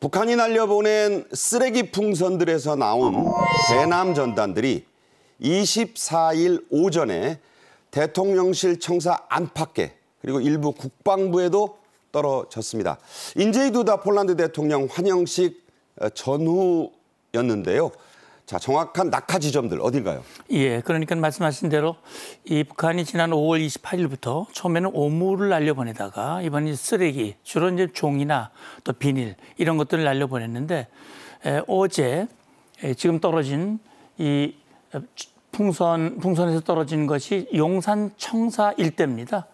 북한이 날려보낸 쓰레기 풍선들에서 나온 대남 전단들이 24일 오전에 대통령실 청사 안팎에 그리고 일부 국방부에도 떨어졌습니다. 인제이 두다 폴란드 대통령 환영식 어, 전후였는데요. 자, 정확한 낙하 지점들 어딜가요 예, 그러니까 말씀하신 대로 이 북한이 지난 5월 28일부터 처음에는 오물을 날려보내다가 이번에 쓰레기, 주로 이제 종이나 또 비닐 이런 것들을 날려보냈는데 에, 어제 에, 지금 떨어진 이 풍선 풍선에서 떨어진 것이 용산 청사 일대입니다.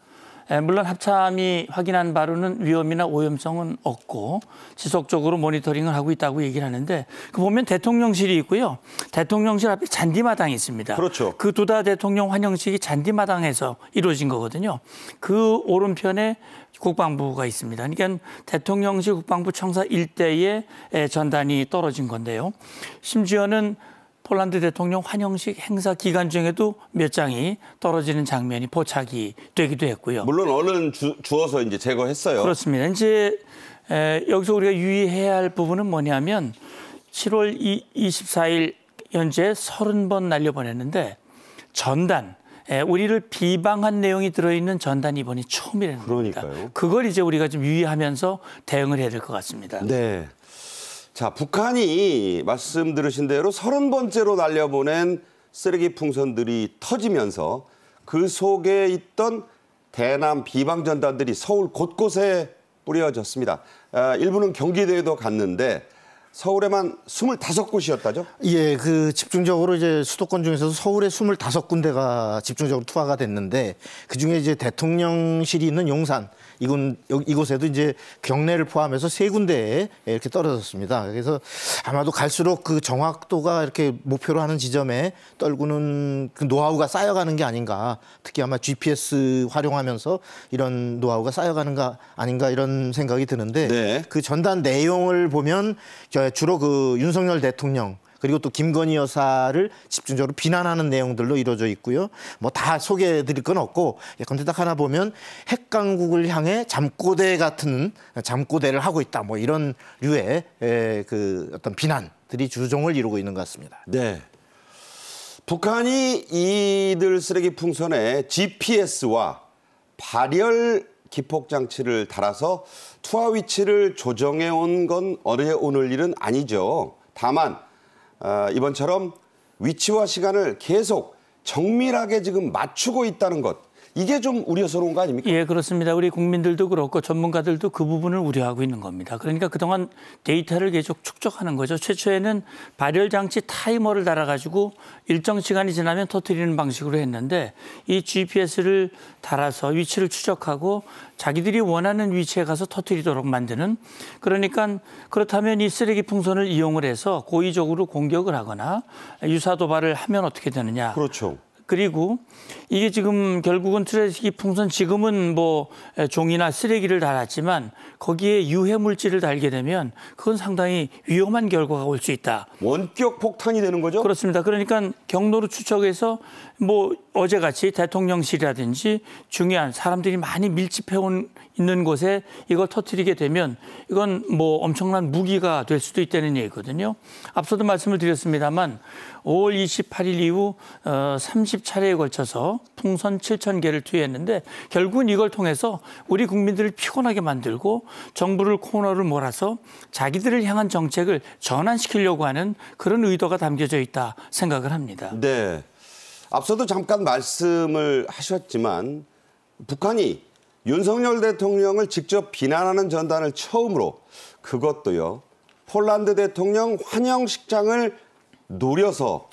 예, 물론 합참이 확인한 바로는 위험이나 오염성은 없고 지속적으로 모니터링을 하고 있다고 얘기를 하는데 그 보면 대통령실이 있고요. 대통령실 앞에 잔디마당이 있습니다. 그렇죠. 그 두다 대통령 환영식이 잔디마당에서 이루어진 거거든요. 그 오른편에 국방부가 있습니다. 그러니까 대통령실 국방부 청사 일대에 전단이 떨어진 건데요. 심지어는 폴란드 대통령 환영식 행사 기간 중에도 몇 장이 떨어지는 장면이 포착이 되기도 했고요. 물론 어른 주, 주워서 이제 제거했어요. 그렇습니다. 이제 에, 여기서 우리가 유의해야 할 부분은 뭐냐면 7월 이, 24일 현재 30번 날려보냈는데 전단, 에, 우리를 비방한 내용이 들어있는 전단이 이번이 처음이라는 그러니까요. 그걸 이제 우리가 좀 유의하면서 대응을 해야 될 것 같습니다. 네. 자, 북한이 말씀 들으신 대로 서른 번째로 날려보낸 쓰레기 풍선들이 터지면서 그 속에 있던 대남 비방 전단들이 서울 곳곳에 뿌려졌습니다. 아, 일부는 경기대에도 갔는데 서울에만 25곳이었다죠? 예, 그 집중적으로 이제 수도권 중에서도 서울에 25군데가 집중적으로 투하가 됐는데 그중에 이제 대통령실이 있는 용산 이군, 이곳에도 이제 경례를 포함해서 세 군데에 이렇게 떨어졌습니다. 그래서 아마도 갈수록 그 정확도가 이렇게 목표로 하는 지점에 떨구는 그 노하우가 쌓여가는 게 아닌가. 특히 아마 GPS 활용하면서 이런 노하우가 쌓여가는가 아닌가 이런 생각이 드는데 네. 그 전단 내용을 보면 주로 그 윤석열 대통령 그리고 또 김건희 여사를 집중적으로 비난하는 내용들로 이루어져 있고요. 뭐 다 소개해 드릴 건 없고 예컨대 딱 하나 보면 핵강국을 향해 잠꼬대 같은 잠꼬대를 하고 있다. 뭐 이런 류의 에, 예, 그 어떤 비난들이 주종을 이루고 있는 것 같습니다. 네. 북한이 이들 쓰레기 풍선에 GPS와 발열 기폭 장치를 달아서 투하 위치를 조정해 온 건 어제 오늘 일은 아니죠. 다만 어, 이번처럼 위치와 시간을 계속 정밀하게 지금 맞추고 있다는 것 이게 좀 우려스러운 거 아닙니까? 예, 그렇습니다. 우리 국민들도 그렇고 전문가들도 그 부분을 우려하고 있는 겁니다. 그러니까 그동안 데이터를 계속 축적하는 거죠. 최초에는 발열 장치 타이머를 달아 가지고 일정 시간이 지나면 터트리는 방식으로 했는데 이 GPS를 달아서 위치를 추적하고 자기들이 원하는 위치에 가서 터트리도록 만드는 그러니까 그렇다면 이 쓰레기 풍선을 이용을 해서 고의적으로 공격을 하거나 유사 도발을 하면 어떻게 되느냐. 그렇죠. 그리고 이게 지금 결국은 트레식이 풍선 지금은 뭐 종이나 쓰레기를 달았지만 거기에 유해 물질을 달게 되면 그건 상당히 위험한 결과가 올 수 있다. 원격 폭탄이 되는 거죠? 그렇습니다. 그러니까 경로를 추적해서 뭐 어제같이 대통령실이라든지 중요한 사람들이 많이 밀집해온 있는 곳에 이걸 터트리게 되면 이건 뭐 엄청난 무기가 될 수도 있다는 얘기거든요. 앞서도 말씀을 드렸습니다만 5월 28일 이후 30 어, 40차례에 걸쳐서 풍선 7천 개를 투여했는데 결국은 이걸 통해서 우리 국민들을 피곤하게 만들고 정부를 코너를 몰아서 자기들을 향한 정책을 전환시키려고 하는 그런 의도가 담겨져 있다 생각을 합니다. 네. 앞서도 잠깐 말씀을 하셨지만 북한이 윤석열 대통령을 직접 비난하는 전단을 처음으로 그것도요. 폴란드 대통령 환영식장을 노려서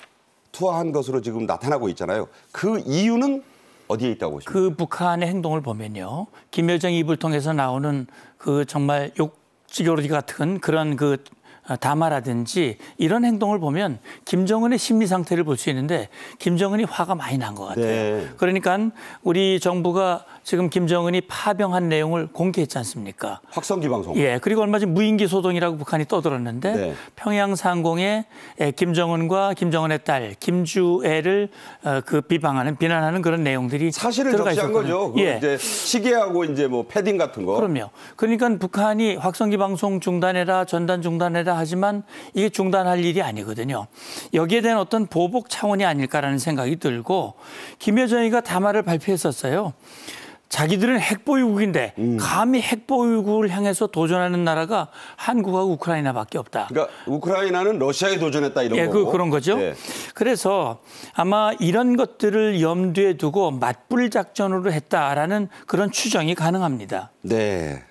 투하한 것으로 지금 나타나고 있잖아요. 그 이유는 어디에 있다고 보십니까? 그 북한의 행동을 보면요. 김여정 입을 통해서 나오는 그 정말 욕지교리 같은 그런 그 아, 담화라든지 이런 행동을 보면 김정은의 심리 상태를 볼 수 있는데 김정은이 화가 많이 난 것 같아요. 네. 그러니까 우리 정부가 지금 김정은이 파병한 내용을 공개했지 않습니까? 확성기 방송. 예, 그리고 얼마 전 무인기 소동이라고 북한이 떠들었는데 네. 평양 상공에 김정은과 김정은의 딸 김주애를 어, 그 비방하는 비난하는 그런 내용들이 사실을 들어가 적시한 거죠. 예. 이제 시계하고 이제 뭐 패딩 같은 거. 그럼요. 그러니까 북한이 확성기 방송 중단해라 전단 중단해라 하지만 이게 중단할 일이 아니거든요. 여기에 대한 어떤 보복 차원이 아닐까라는 생각이 들고 김여정이가 담화를 발표했었어요. 자기들은 핵보유국인데 음. 감히 핵보유국을 향해서 도전하는 나라가 한국하고 우크라이나밖에 없다. 그러니까 우크라이나는 러시아에 도전했다 이런 예, 거 그, 그런 거죠. 예. 그래서 아마 이런 것들을 염두에 두고 맞불 작전으로 했다라는 그런 추정이 가능합니다. 네.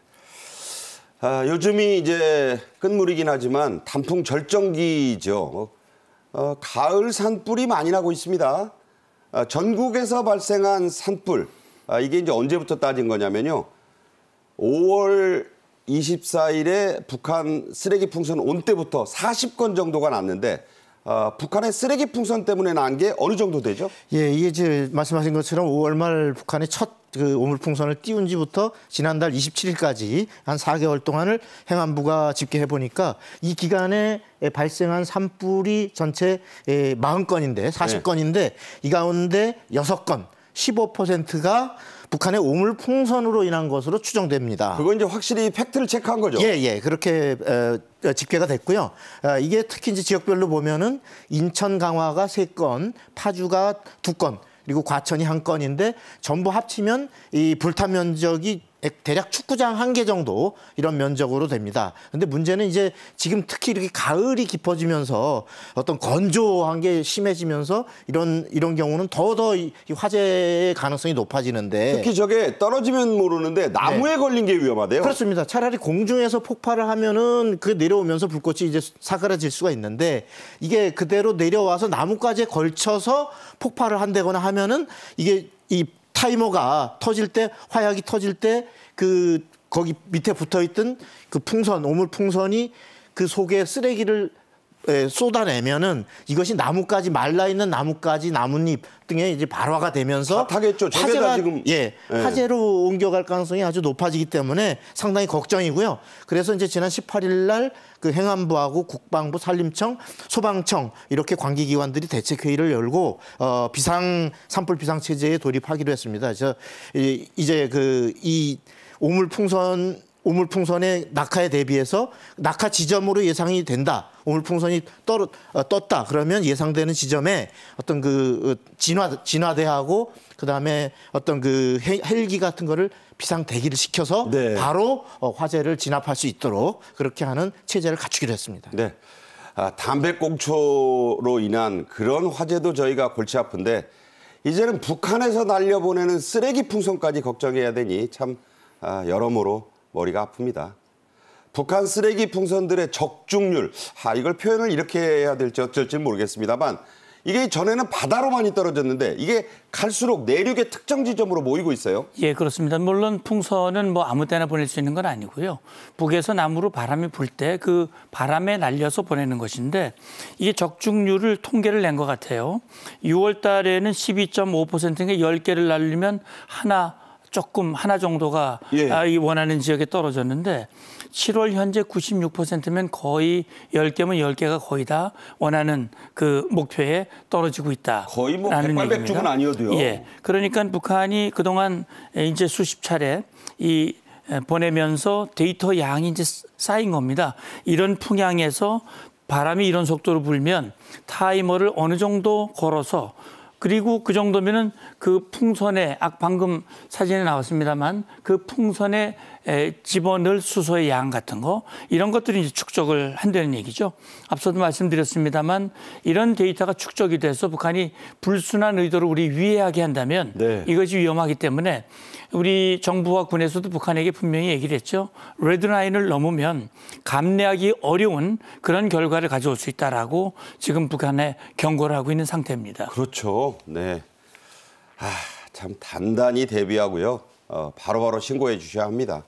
아, 요즘이 이제 끝물이긴 하지만 단풍 절정기죠. 어, 가을 산불이 많이 나고 있습니다. 아, 전국에서 발생한 산불 아, 이게 이제 언제부터 따진 거냐면요. 5월 24일에 북한 쓰레기 풍선 온 때부터 40건 정도가 났는데 어, 북한의 쓰레기 풍선 때문에 난 게 어느 정도 되죠? 예, 이게 이제 말씀하신 것처럼 5월 말 북한의 첫그 오물풍선을 띄운 지부터 지난달 27일까지 한 4개월 동안을 행안부가 집계해 보니까 이 기간에 발생한 산불이 전체 40건인데 예, 40건인데 네. 이 가운데 6건 15%가 북한의 오물 풍선으로 인한 것으로 추정됩니다. 그건 이제 확실히 팩트를 체크한 거죠. 예, 예. 그렇게 에, 어, 집계가 됐고요. 에, 어, 이게 특히 이제 지역별로 보면은 인천 강화가 세건 파주가 두건 그리고 과천이 한 건인데 전부 합치면 이 불타 면적이 대략 축구장 한 개 정도 이런 면적으로 됩니다. 근데 문제는 이제 지금 특히 이렇게 가을이 깊어지면서 어떤 건조한 게 심해지면서 이런 이런 경우는 더더 화재의 가능성이 높아지는데 특히 저게 떨어지면 모르는데 나무에 네. 걸린 게 위험하대요. 그렇습니다. 차라리 공중에서 폭발을 하면은 그 내려오면서 불꽃이 이제 사그라질 수가 있는데 이게 그대로 내려와서 나뭇가지에 걸쳐서 폭발을 한다거나 하면은 이게 이 타이머가 터질 때 화약이 터질 때 그 거기 밑에 붙어 있던 그 풍선 오물 풍선이 그 속에 쓰레기를 쏟아내면은 이것이 나뭇가지 말라 있는 나뭇가지 나뭇잎 등에 이제 발화가 되면서 타겠죠. 화재가 지금 예, 예, 화재로 옮겨갈 가능성이 아주 높아지기 때문에 상당히 걱정이고요. 그래서 이제 지난 18일 날그 행안부하고 국방부, 산림청, 소방청 이렇게 관계기관들이 대책회의를 열고 어, 비상 산불 비상 체제에 돌입하기로 했습니다. 그래서 이제 그 이 오물 풍선 우물풍선의 낙하에 대비해서 낙하 지점으로 예상이 된다. 우물풍선이 떨, 어, 떴다. 그러면 예상되는 지점에 어떤 그 어, 진화, 진화대하고 그다음에 어떤 그 헬기 같은 거를 비상 대기를 시켜서 네. 바로 어, 화재를 진압할 수 있도록 그렇게 하는 체제를 갖추기로 했습니다. 네. 아, 담배꽁초로 인한 그런 화재도 저희가 골치 아픈데 이제는 북한에서 날려보내는 쓰레기 풍선까지 걱정해야 되니 참 아, 여러모로 머리가 아픕니다. 북한 쓰레기 풍선들의 적중률, 아, 이걸 표현을 이렇게 해야 될지 어쩔지 모르겠습니다만 이게 전에는 바다로 많이 떨어졌는데 이게 갈수록 내륙의 특정 지점으로 모이고 있어요. 예, 그렇습니다. 물론 풍선은 뭐 아무 때나 보낼 수 있는 건 아니고요. 북에서 남으로 바람이 불 때 그 바람에 날려서 보내는 것인데 이게 적중률을 통계를 낸 것 같아요. 6월 달에는 12.5%인게 10개를 날리면 하나 조금 하나 정도가 예. 아, 이 원하는 지역에 떨어졌는데 7월 현재 96%면 거의 10개면 10개가 거의 다 원하는 그 목표에 떨어지고 있다. 거의 뭐 백발백중은 아니어도요. 예. 그러니까 북한이 그동안 이제 수십 차례 이 보내면서 데이터 양이 이제 쌓인 겁니다. 이런 풍향에서 바람이 이런 속도로 불면 타이머를 어느 정도 걸어서 그리고 그 정도면은 그 풍선에, 아, 방금 사진에 나왔습니다만 그 풍선에 집어넣을 수소의 양 같은 거 이런 것들이 이제 축적을 한다는 얘기죠. 앞서도 말씀드렸습니다만 이런 데이터가 축적이 돼서 북한이 불순한 의도를 우리 위해하게 한다면 네. 이것이 위험하기 때문에 우리 정부와 군에서도 북한에게 분명히 얘기를 했죠. 레드라인을 넘으면 감내하기 어려운 그런 결과를 가져올 수 있다라고 지금 북한에 경고를 하고 있는 상태입니다. 그렇죠. 네. 아, 참 단단히 대비하고요. 어, 바로 바로 신고해 주셔야 합니다.